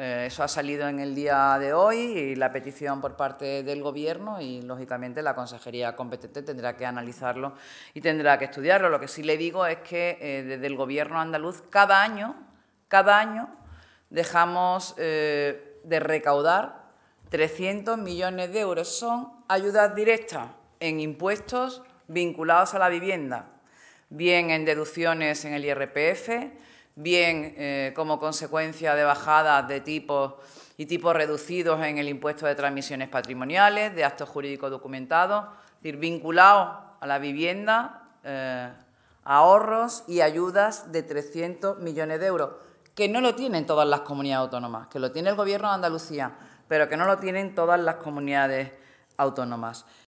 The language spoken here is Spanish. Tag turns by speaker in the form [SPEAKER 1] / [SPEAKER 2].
[SPEAKER 1] Eh, eso ha salido en el día de hoy y la petición por parte del Gobierno y, lógicamente, la consejería competente tendrá que analizarlo y tendrá que estudiarlo. Lo que sí le digo es que eh, desde el Gobierno andaluz cada año, cada año, dejamos eh, de recaudar 300 millones de euros. Son ayudas directas en impuestos vinculados a la vivienda, bien en deducciones en el IRPF, bien eh, como consecuencia de bajadas de tipos y tipos reducidos en el impuesto de transmisiones patrimoniales, de actos jurídicos documentados, es decir, vinculados a la vivienda, eh, ahorros y ayudas de 300 millones de euros, que no lo tienen todas las comunidades autónomas, que lo tiene el Gobierno de Andalucía, pero que no lo tienen todas las comunidades autónomas.